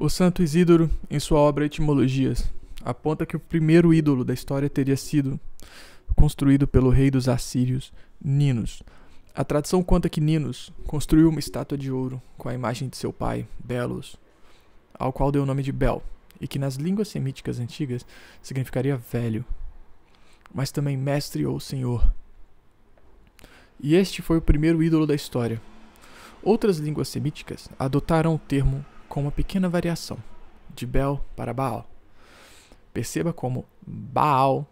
O santo Isidoro, em sua obra Etimologias, aponta que o primeiro ídolo da história teria sido construído pelo rei dos assírios, Ninos. A tradição conta que Ninos construiu uma estátua de ouro com a imagem de seu pai, Belos, ao qual deu o nome de Bel, e que nas línguas semíticas antigas significaria velho, mas também mestre ou senhor. E este foi o primeiro ídolo da história. Outras línguas semíticas adotaram o termo com uma pequena variação, de Bel para Baal. Perceba como Baal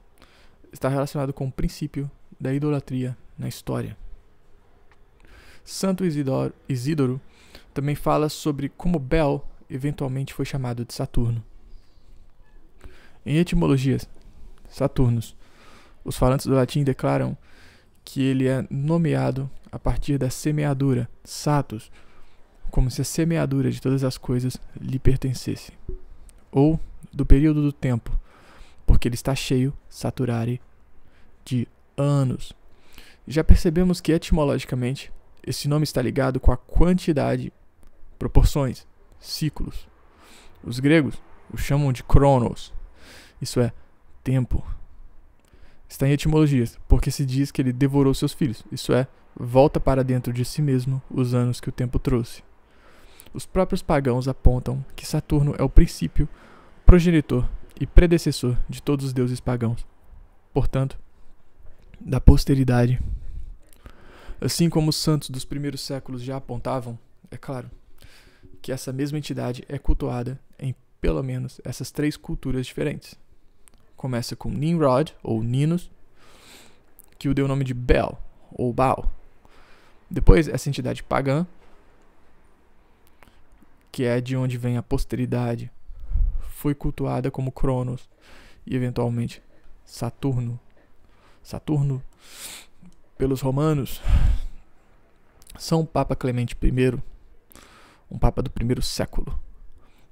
está relacionado com o princípio da idolatria na história. Santo Isidoro, Isidoro também fala sobre como Bel eventualmente foi chamado de Saturno. Em etimologias, Saturnus, os falantes do latim declaram que ele é nomeado a partir da semeadura, satus, como se a semeadura de todas as coisas lhe pertencesse, ou do período do tempo, porque ele está cheio, saturare, de anos. Já percebemos que etimologicamente esse nome está ligado com a quantidade, proporções, ciclos. Os gregos o chamam de cronos, isso é, tempo. Está em etimologias, porque se diz que ele devorou seus filhos, isso é, volta para dentro de si mesmo os anos que o tempo trouxe os próprios pagãos apontam que Saturno é o princípio, progenitor e predecessor de todos os deuses pagãos, portanto, da posteridade. Assim como os santos dos primeiros séculos já apontavam, é claro que essa mesma entidade é cultuada em pelo menos essas três culturas diferentes. Começa com Nimrod, ou Ninus, que o deu o nome de Bel, ou Baal. Depois, essa entidade pagã que é de onde vem a posteridade, foi cultuada como Cronos e eventualmente Saturno. Saturno pelos romanos. São Papa Clemente I, um papa do primeiro século,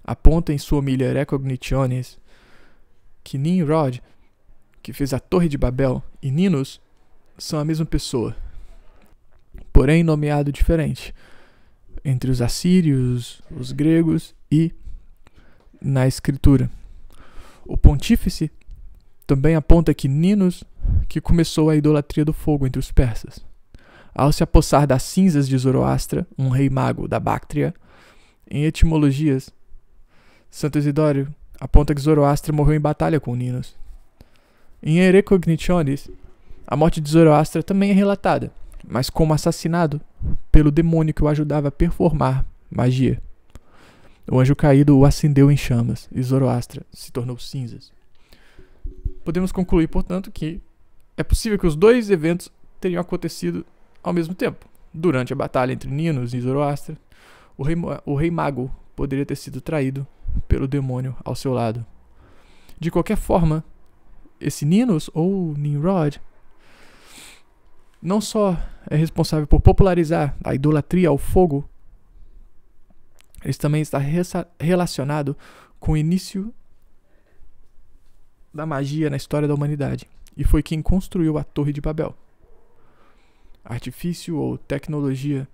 aponta em sua Milha Recognitiones que Nimrod, que fez a Torre de Babel, e Ninus são a mesma pessoa, porém nomeado diferente entre os assírios, os gregos e na escritura. O pontífice também aponta que Ninos que começou a idolatria do fogo entre os persas. Ao se apossar das cinzas de Zoroastra, um rei mago da Báctria, em etimologias, Santo Isidório aponta que Zoroastra morreu em batalha com Ninos. Em Erecognitionis, a morte de Zoroastra também é relatada, mas como assassinado pelo demônio que o ajudava a performar magia. O anjo caído o acendeu em chamas e Zoroastra se tornou cinzas. Podemos concluir, portanto, que é possível que os dois eventos teriam acontecido ao mesmo tempo. Durante a batalha entre Ninos e Zoroastra, o rei, o rei Mago poderia ter sido traído pelo demônio ao seu lado. De qualquer forma, esse Ninos ou Nimrod não só é responsável por popularizar a idolatria ao fogo, ele também está relacionado com o início da magia na história da humanidade e foi quem construiu a Torre de Babel. Artifício ou tecnologia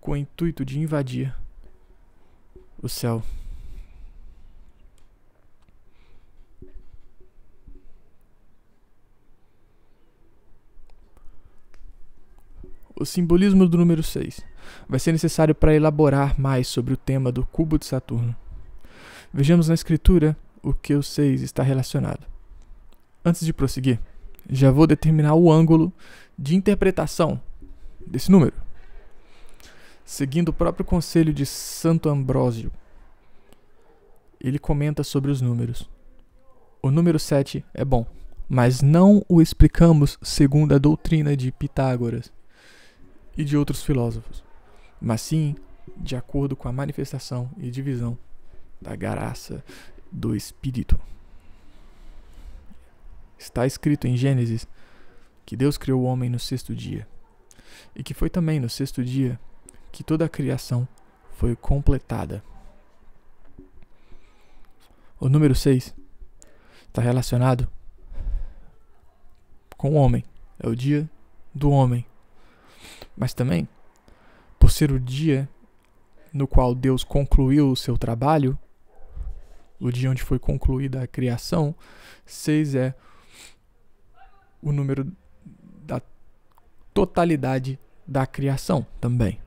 com o intuito de invadir o céu. O simbolismo do número 6 vai ser necessário para elaborar mais sobre o tema do cubo de Saturno. Vejamos na escritura o que o 6 está relacionado. Antes de prosseguir, já vou determinar o ângulo de interpretação desse número, seguindo o próprio conselho de Santo Ambrósio. Ele comenta sobre os números. O número 7 é bom, mas não o explicamos segundo a doutrina de Pitágoras e de outros filósofos, mas sim de acordo com a manifestação e divisão da graça do Espírito. Está escrito em Gênesis que Deus criou o homem no sexto dia, e que foi também no sexto dia que toda a criação foi completada. O número 6 está relacionado com o homem. É o dia do homem mas também, por ser o dia no qual Deus concluiu o seu trabalho, o dia onde foi concluída a criação, 6 é o número da totalidade da criação também.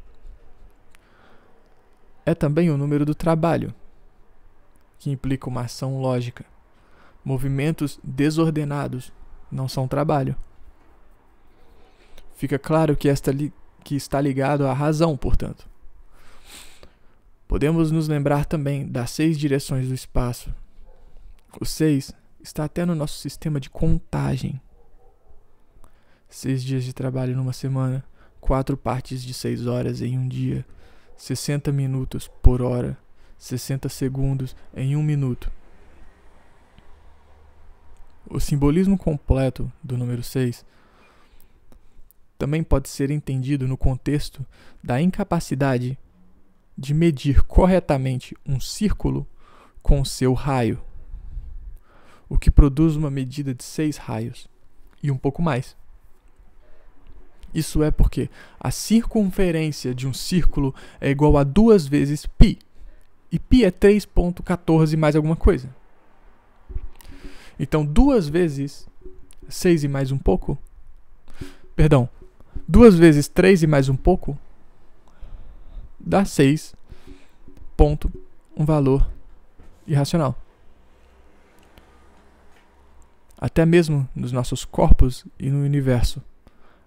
É também o número do trabalho, que implica uma ação lógica. Movimentos desordenados não são trabalho. Fica claro que esta li que está ligado à razão, portanto. Podemos nos lembrar também das seis direções do espaço. O seis está até no nosso sistema de contagem. Seis dias de trabalho numa semana, quatro partes de seis horas em um dia, 60 minutos por hora, 60 segundos em um minuto. O simbolismo completo do número 6 também pode ser entendido no contexto da incapacidade de medir corretamente um círculo com seu raio, o que produz uma medida de seis raios e um pouco mais. Isso é porque a circunferência de um círculo é igual a duas vezes π, e π é 3,14 mais alguma coisa. Então, duas vezes 6 e mais um pouco. Perdão, 2 vezes 3 e mais um pouco dá 6. Ponto. Um valor irracional. Até mesmo nos nossos corpos e no universo,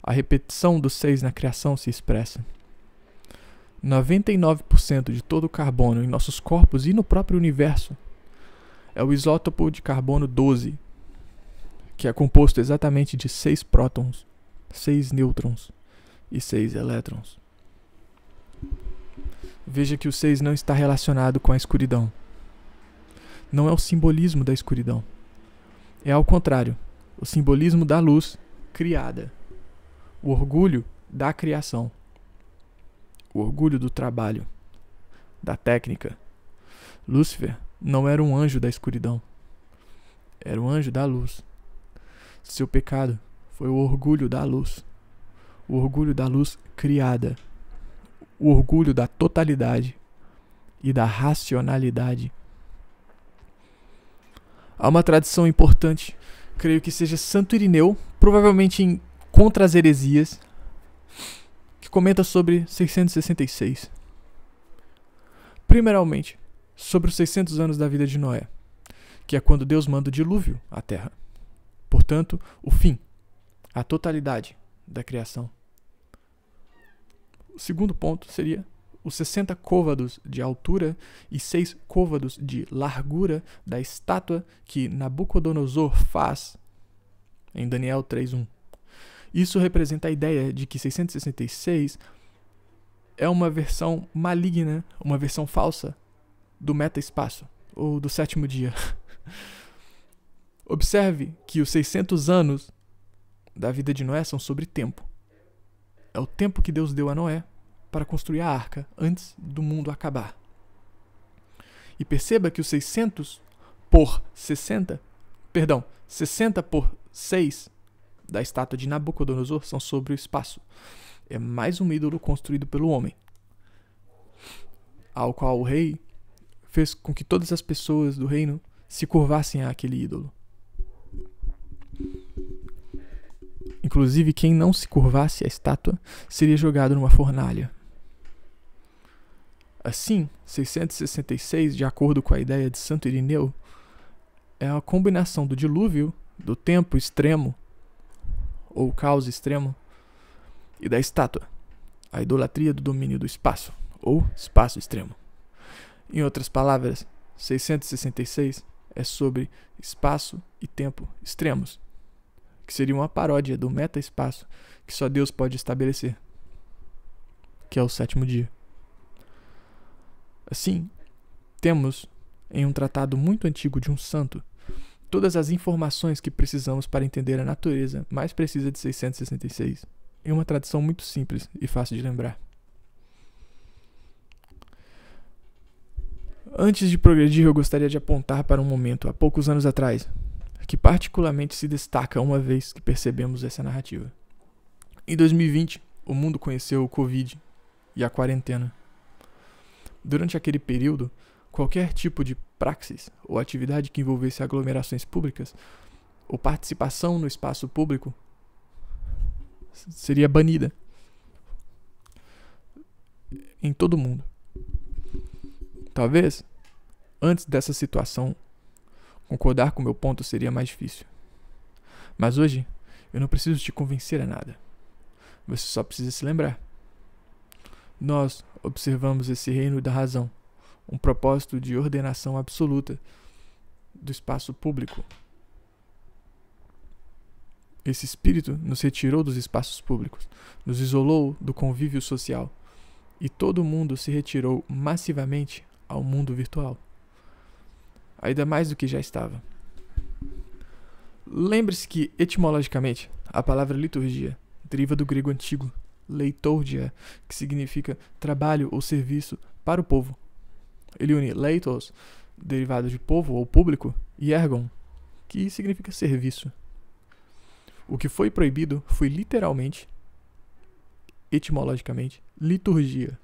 a repetição dos 6 na criação se expressa. 99% de todo o carbono em nossos corpos e no próprio universo é o isótopo de carbono 12, que é composto exatamente de 6 prótons. 6 nêutrons e 6 elétrons. Veja que o 6 não está relacionado com a escuridão. Não é o simbolismo da escuridão. É ao contrário, o simbolismo da luz criada. O orgulho da criação. O orgulho do trabalho, da técnica. Lúcifer não era um anjo da escuridão. Era um anjo da luz. Seu pecado foi o orgulho da luz. O orgulho da luz criada. O orgulho da totalidade e da racionalidade. Há uma tradição importante, creio que seja Santo Irineu, provavelmente em Contra as Heresias, que comenta sobre 666. Primeiramente, sobre os 600 anos da vida de Noé, que é quando Deus manda o dilúvio à terra. Portanto, o fim a totalidade da criação. O segundo ponto seria os 60 côvados de altura e 6 côvados de largura da estátua que Nabucodonosor faz em Daniel 3:1. Isso representa a ideia de que 666 é uma versão maligna, uma versão falsa do meta-espaço ou do sétimo dia. Observe que os 600 anos da vida de Noé são sobre tempo. É o tempo que Deus deu a Noé para construir a arca antes do mundo acabar. E perceba que os 600 por 60, perdão, 60 por 6 da estátua de Nabucodonosor são sobre o espaço. É mais um ídolo construído pelo homem, ao qual o rei fez com que todas as pessoas do reino se curvassem àquele ídolo. Inclusive, quem não se curvasse à estátua seria jogado numa fornalha. Assim, 666, de acordo com a ideia de Santo Irineu, é a combinação do dilúvio, do tempo extremo, ou caos extremo, e da estátua, a idolatria do domínio do espaço, ou espaço extremo. Em outras palavras, 666 é sobre espaço e tempo extremos, que seria uma paródia do meta-espaço que só Deus pode estabelecer, que é o sétimo dia. Assim, temos em um tratado muito antigo de um santo todas as informações que precisamos para entender a natureza mais precisa de 666, em uma tradição muito simples e fácil de lembrar. Antes de progredir, eu gostaria de apontar para um momento, há poucos anos atrás, que particularmente se destaca uma vez que percebemos essa narrativa. Em 2020, o mundo conheceu o Covid e a quarentena. Durante aquele período, qualquer tipo de praxis ou atividade que envolvesse aglomerações públicas ou participação no espaço público seria banida em todo o mundo. Talvez antes dessa situação Concordar com meu ponto seria mais difícil. Mas hoje, eu não preciso te convencer a nada. Você só precisa se lembrar. Nós observamos esse reino da razão, um propósito de ordenação absoluta do espaço público. Esse espírito nos retirou dos espaços públicos, nos isolou do convívio social, e todo mundo se retirou massivamente ao mundo virtual ainda mais do que já estava. Lembre-se que, etimologicamente, a palavra liturgia deriva do grego antigo leitorgia, que significa trabalho ou serviço para o povo. Ele une leitos, derivado de povo ou público, e ergon, que significa serviço. O que foi proibido foi literalmente, etimologicamente, liturgia,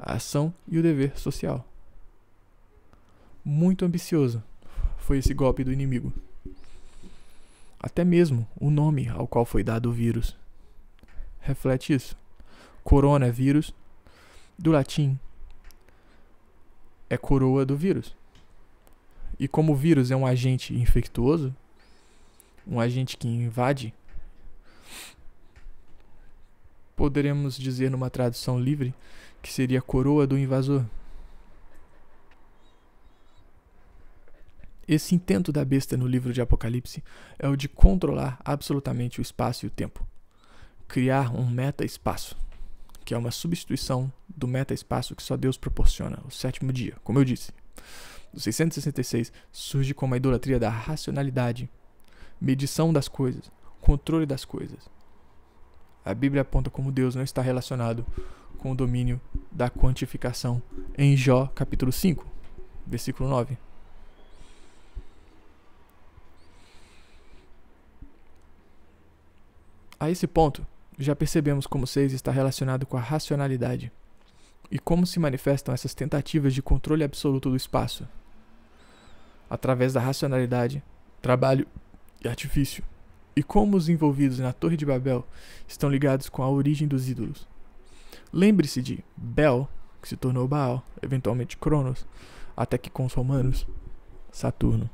a ação e o dever social muito ambicioso foi esse golpe do inimigo. Até mesmo o nome ao qual foi dado o vírus reflete isso. Coronavírus, do latim, é coroa do vírus. E como o vírus é um agente infectuoso, um agente que invade, poderemos dizer numa tradução livre que seria coroa do invasor. Esse intento da besta no livro de Apocalipse é o de controlar absolutamente o espaço e o tempo. Criar um meta-espaço, que é uma substituição do meta-espaço que só Deus proporciona, o sétimo dia, como eu disse. O 666 surge como a idolatria da racionalidade, medição das coisas, controle das coisas. A Bíblia aponta como Deus não está relacionado com o domínio da quantificação em Jó capítulo 5, versículo 9. A esse ponto, já percebemos como 6 está relacionado com a racionalidade e como se manifestam essas tentativas de controle absoluto do espaço através da racionalidade, trabalho e artifício, e como os envolvidos na Torre de Babel estão ligados com a origem dos ídolos. Lembre-se de Bel, que se tornou Baal, eventualmente Cronos, até que com os romanos, Saturno.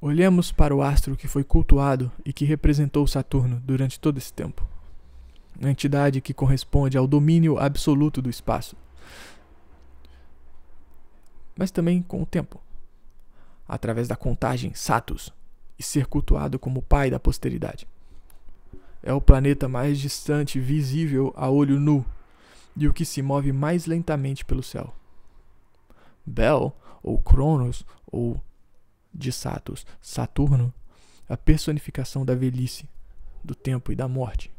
Olhemos para o astro que foi cultuado e que representou Saturno durante todo esse tempo. Uma entidade que corresponde ao domínio absoluto do espaço, mas também com o tempo, através da contagem Satus, e ser cultuado como pai da posteridade. É o planeta mais distante visível a olho nu e o que se move mais lentamente pelo céu. Bel, ou Cronos, ou de Satos, Saturno, a personificação da velhice, do tempo e da morte.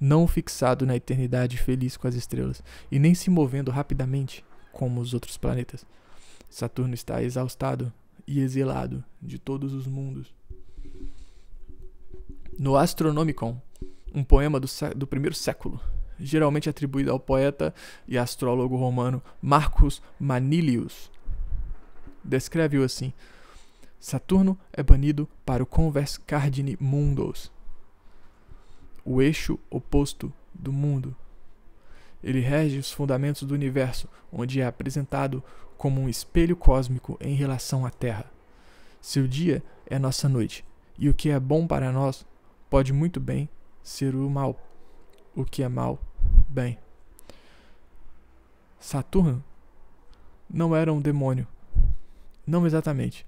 Não fixado na eternidade feliz com as estrelas, e nem se movendo rapidamente como os outros planetas. Saturno está exaustado e exilado de todos os mundos. No Astronomicon, um poema do, do primeiro século, geralmente atribuído ao poeta e astrólogo romano Marcus Manilius, descreve-o assim: Saturno é banido para o Convers Cardini Mundos, o eixo oposto do mundo. Ele rege os fundamentos do universo, onde é apresentado como um espelho cósmico em relação à Terra. Seu dia é nossa noite, e o que é bom para nós pode muito bem ser o mal. O que é mal, bem. Saturno não era um demônio. Não exatamente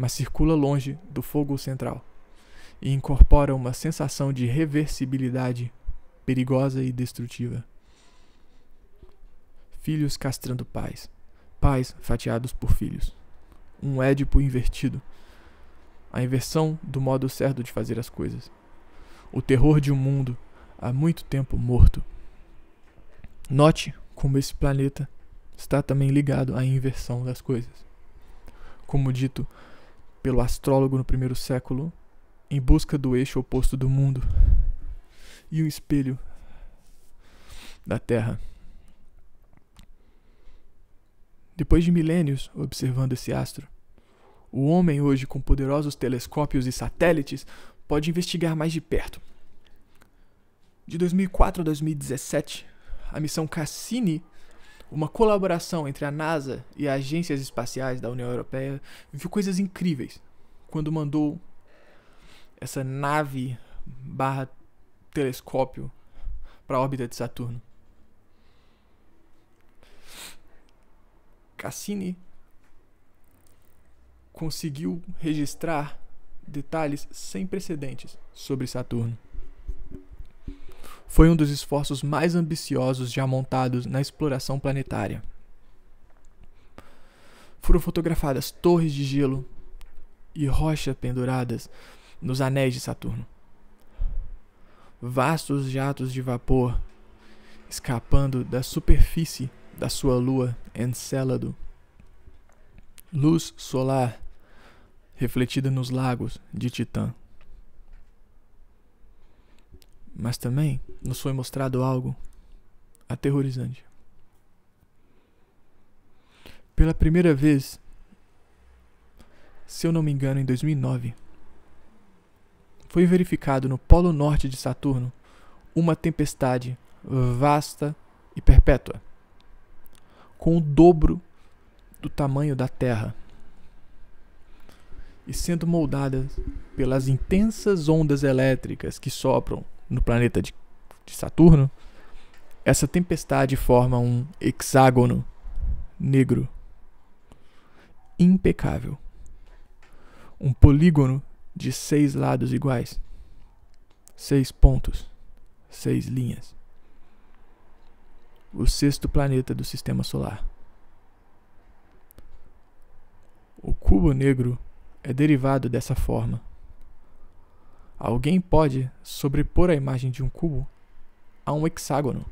mas circula longe do fogo central e incorpora uma sensação de reversibilidade perigosa e destrutiva. Filhos castrando pais, pais fatiados por filhos. Um Édipo invertido. A inversão do modo certo de fazer as coisas. O terror de um mundo há muito tempo morto. Note como esse planeta está também ligado à inversão das coisas. Como dito, pelo astrólogo no primeiro século em busca do eixo oposto do mundo e um espelho da Terra. Depois de milênios observando esse astro, o homem hoje com poderosos telescópios e satélites pode investigar mais de perto. De 2004 a 2017, a missão Cassini uma colaboração entre a NASA e agências espaciais da União Europeia viu coisas incríveis quando mandou essa nave barra telescópio para a órbita de Saturno. Cassini conseguiu registrar detalhes sem precedentes sobre Saturno foi um dos esforços mais ambiciosos já montados na exploração planetária. Foram fotografadas torres de gelo e rochas penduradas nos anéis de Saturno. Vastos jatos de vapor escapando da superfície da sua lua Encélado. Luz solar refletida nos lagos de Titã. Mas também nos foi mostrado algo aterrorizante. Pela primeira vez, se eu não me engano, em 2009, foi verificado no polo norte de Saturno uma tempestade vasta e perpétua, com o dobro do tamanho da Terra e sendo moldada pelas intensas ondas elétricas que sopram no planeta de, de Saturno, essa tempestade forma um hexágono negro impecável. Um polígono de seis lados iguais, seis pontos, seis linhas. O sexto planeta do sistema solar. O cubo negro é derivado dessa forma. Alguém pode sobrepor a imagem de um cubo a um hexágono.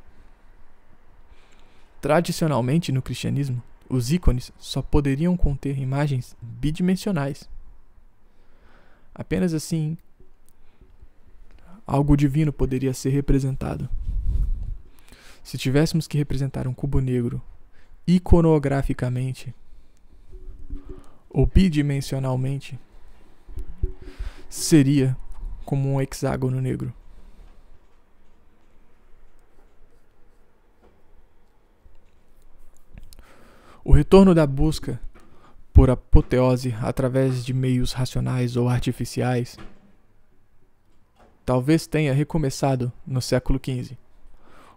Tradicionalmente, no cristianismo, os ícones só poderiam conter imagens bidimensionais. Apenas assim, algo divino poderia ser representado. Se tivéssemos que representar um cubo negro iconograficamente ou bidimensionalmente, seria como um hexágono negro. O retorno da busca por apoteose através de meios racionais ou artificiais talvez tenha recomeçado no século XV,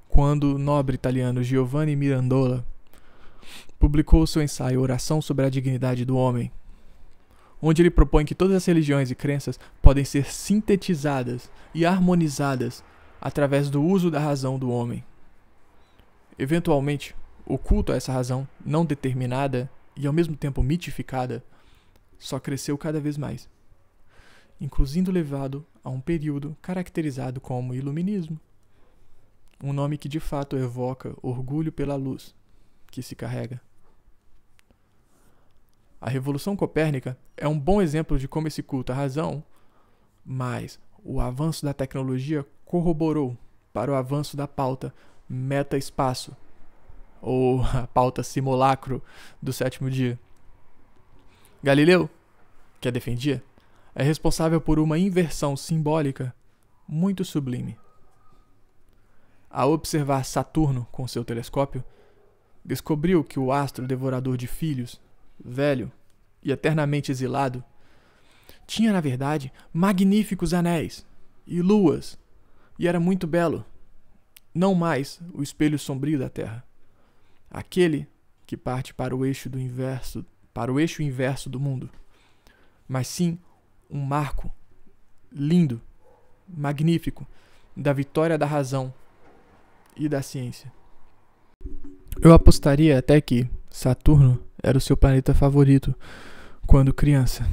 quando o nobre italiano Giovanni Mirandola publicou seu ensaio Oração sobre a Dignidade do Homem, onde ele propõe que todas as religiões e crenças podem ser sintetizadas e harmonizadas através do uso da razão do homem. Eventualmente, o culto a essa razão não determinada e ao mesmo tempo mitificada só cresceu cada vez mais, inclusive levado a um período caracterizado como iluminismo, um nome que de fato evoca orgulho pela luz que se carrega. A Revolução Copérnica é um bom exemplo de como esse culto à razão, mas o avanço da tecnologia corroborou para o avanço da pauta meta-espaço, ou a pauta simulacro do sétimo dia. Galileu, que a defendia, é responsável por uma inversão simbólica muito sublime. Ao observar Saturno com seu telescópio, descobriu que o astro devorador de filhos velho e eternamente exilado, tinha, na verdade, magníficos anéis e luas, e era muito belo, não mais o espelho sombrio da terra. Aquele que parte para o eixo do inverso, para o eixo inverso do mundo, mas sim um marco lindo, magnífico da vitória da razão e da ciência. Eu apostaria até que Saturno era o seu planeta favorito quando criança.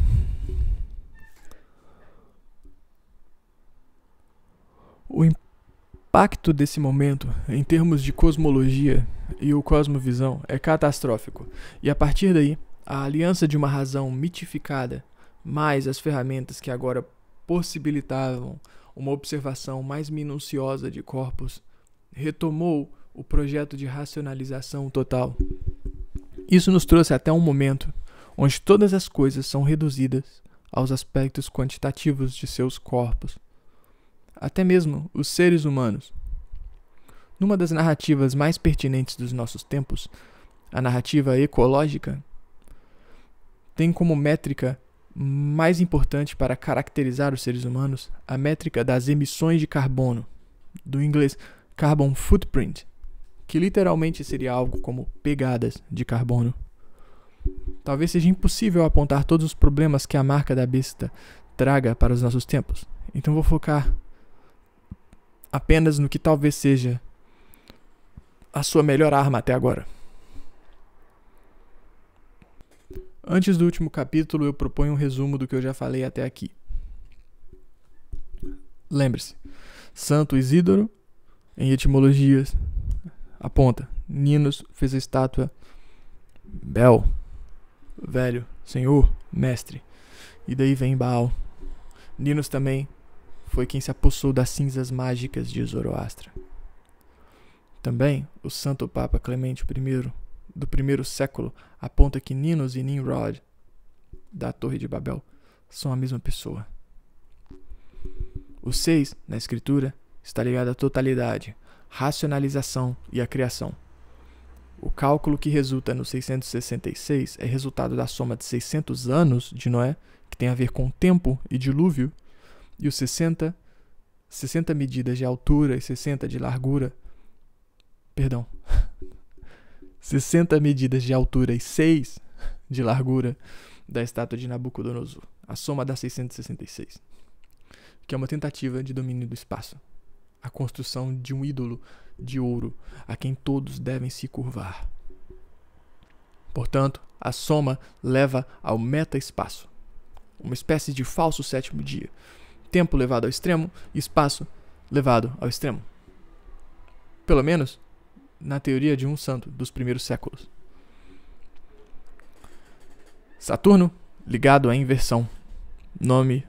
O impacto desse momento em termos de cosmologia e o cosmovisão é catastrófico, e a partir daí, a aliança de uma razão mitificada mais as ferramentas que agora possibilitavam uma observação mais minuciosa de corpos retomou o projeto de racionalização total. Isso nos trouxe até um momento onde todas as coisas são reduzidas aos aspectos quantitativos de seus corpos, até mesmo os seres humanos. Numa das narrativas mais pertinentes dos nossos tempos, a narrativa ecológica, tem como métrica mais importante para caracterizar os seres humanos a métrica das emissões de carbono, do inglês carbon footprint, que literalmente seria algo como pegadas de carbono. Talvez seja impossível apontar todos os problemas que a marca da besta traga para os nossos tempos, então vou focar apenas no que talvez seja a sua melhor arma até agora. Antes do último capítulo, eu proponho um resumo do que eu já falei até aqui. Lembre-se, Santo Isidoro, em etimologias, aponta. Ninos fez a estátua Bel, velho, senhor, mestre. E daí vem Baal. Ninos também foi quem se apossou das cinzas mágicas de Zoroastra. Também o Santo Papa Clemente I, do primeiro século, aponta que Ninos e Nimrod, da Torre de Babel, são a mesma pessoa. O seis, na escritura, está ligado à totalidade, racionalização e a criação. O cálculo que resulta no 666 é resultado da soma de 600 anos de Noé, que tem a ver com tempo e dilúvio, e os 60, 60 medidas de altura e 60 de largura. Perdão. 60 medidas de altura e 6 de largura da estátua de Nabucodonosor. A soma dá 666, que é uma tentativa de domínio do espaço a construção de um ídolo de ouro a quem todos devem se curvar. Portanto, a soma leva ao meta-espaço, uma espécie de falso sétimo dia. Tempo levado ao extremo, espaço levado ao extremo. Pelo menos na teoria de um santo dos primeiros séculos. Saturno ligado à inversão, nome,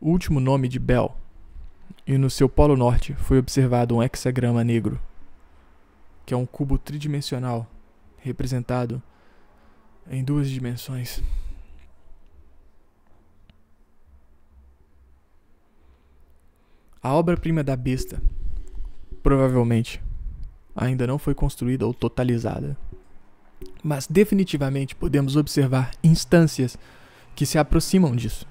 último nome de Bel, e no seu polo norte foi observado um hexagrama negro, que é um cubo tridimensional representado em duas dimensões. A obra-prima da besta, provavelmente, ainda não foi construída ou totalizada. Mas definitivamente podemos observar instâncias que se aproximam disso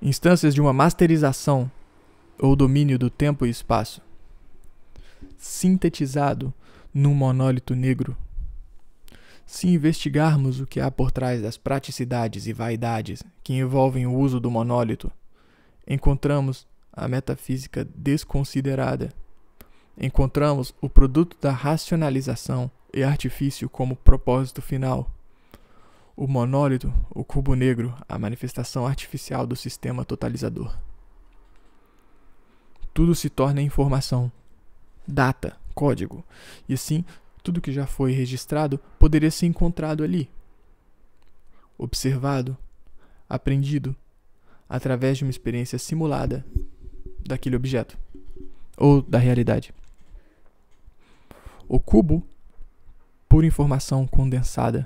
instâncias de uma masterização ou domínio do tempo e espaço, sintetizado num monólito negro. Se investigarmos o que há por trás das praticidades e vaidades que envolvem o uso do monólito, encontramos a metafísica desconsiderada. Encontramos o produto da racionalização e artifício como propósito final. O monólito, o cubo negro, a manifestação artificial do sistema totalizador. Tudo se torna informação, data, código, e assim tudo que já foi registrado poderia ser encontrado ali, observado, aprendido, através de uma experiência simulada daquele objeto ou da realidade. O cubo, pura informação condensada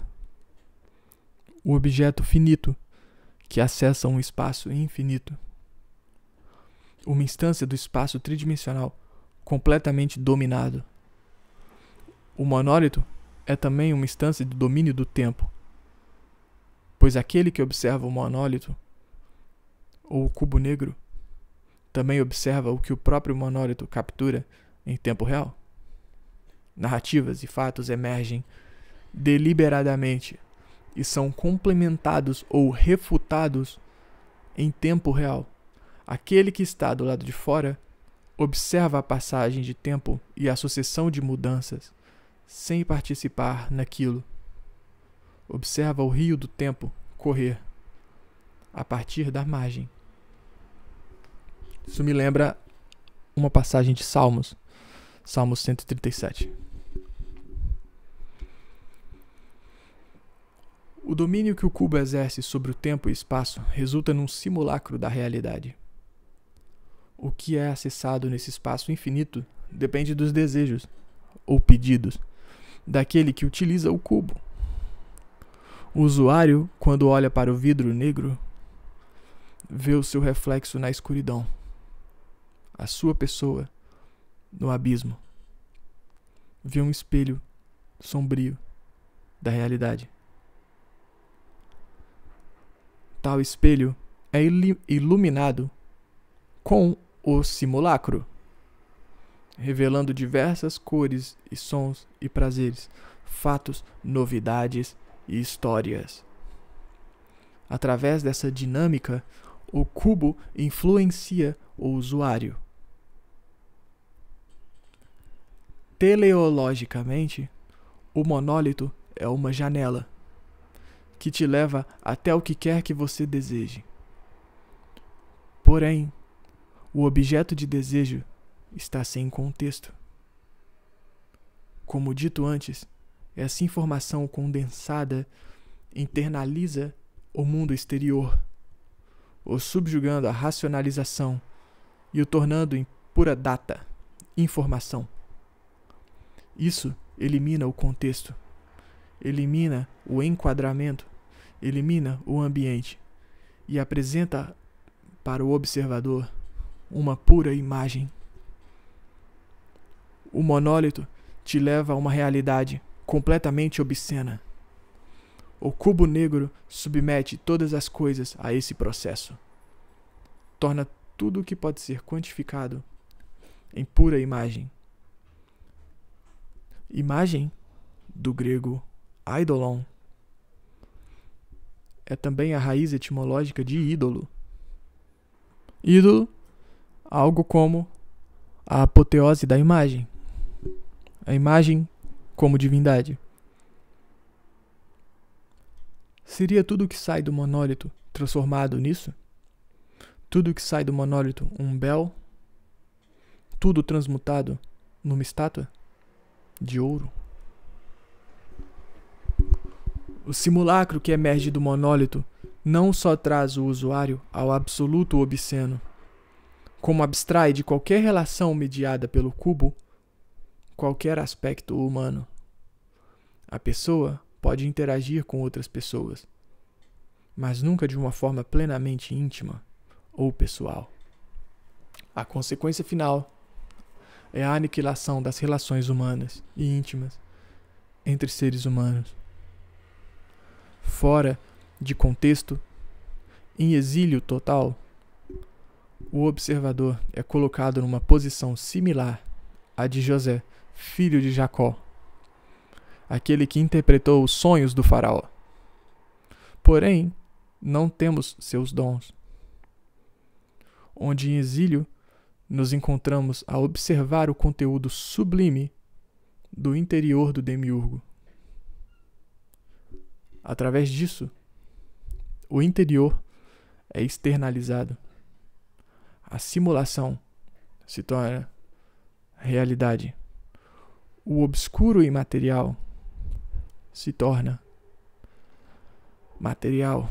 o objeto finito que acessa um espaço infinito. Uma instância do espaço tridimensional completamente dominado. O monólito é também uma instância de domínio do tempo, pois aquele que observa o monólito, ou o cubo negro, também observa o que o próprio monólito captura em tempo real. Narrativas e fatos emergem deliberadamente e são complementados ou refutados em tempo real. Aquele que está do lado de fora observa a passagem de tempo e a sucessão de mudanças sem participar naquilo. Observa o rio do tempo correr a partir da margem. Isso me lembra uma passagem de Salmos, Salmos 137. O domínio que o cubo exerce sobre o tempo e espaço resulta num simulacro da realidade. O que é acessado nesse espaço infinito depende dos desejos, ou pedidos, daquele que utiliza o cubo. O usuário, quando olha para o vidro negro, vê o seu reflexo na escuridão, a sua pessoa no abismo. Vê um espelho sombrio da realidade tal espelho é iluminado com o simulacro, revelando diversas cores e sons e prazeres, fatos, novidades e histórias. Através dessa dinâmica, o cubo influencia o usuário. Teleologicamente, o monólito é uma janela que te leva até o que quer que você deseje. Porém, o objeto de desejo está sem contexto. Como dito antes, essa informação condensada internaliza o mundo exterior, o subjugando à racionalização e o tornando em pura data, informação. Isso elimina o contexto, elimina o enquadramento elimina o ambiente e apresenta para o observador uma pura imagem. O monólito te leva a uma realidade completamente obscena. O cubo negro submete todas as coisas a esse processo. Torna tudo o que pode ser quantificado em pura imagem. Imagem do grego eidolon é também a raiz etimológica de ídolo. Ídolo, algo como a apoteose da imagem. A imagem como divindade. Seria tudo que sai do monólito transformado nisso? Tudo que sai do monólito um bel? Tudo transmutado numa estátua de ouro? O simulacro que emerge do monólito não só traz o usuário ao absoluto obsceno, como abstrai de qualquer relação mediada pelo cubo qualquer aspecto humano. A pessoa pode interagir com outras pessoas, mas nunca de uma forma plenamente íntima ou pessoal. A consequência final é a aniquilação das relações humanas e íntimas entre seres humanos fora de contexto, em exílio total, o observador é colocado numa posição similar à de José, filho de Jacó, aquele que interpretou os sonhos do Faraó. Porém, não temos seus dons. Onde em exílio nos encontramos a observar o conteúdo sublime do interior do demiurgo através disso, o interior é externalizado. A simulação se torna realidade. O obscuro e material se torna material.